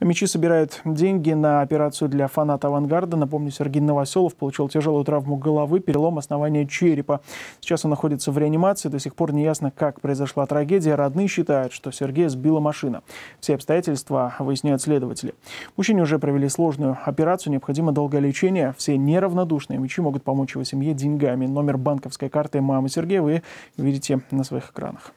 Мечи собирают деньги на операцию для фаната «Авангарда». Напомню, Сергей Новоселов получил тяжелую травму головы, перелом основания черепа. Сейчас он находится в реанимации. До сих пор не ясно, как произошла трагедия. Родные считают, что Сергея сбила машина. Все обстоятельства выясняют следователи. Мужчине уже провели сложную операцию. Необходимо долгое лечение. Все неравнодушные мечи могут помочь его семье деньгами. Номер банковской карты мамы Сергея вы видите на своих экранах.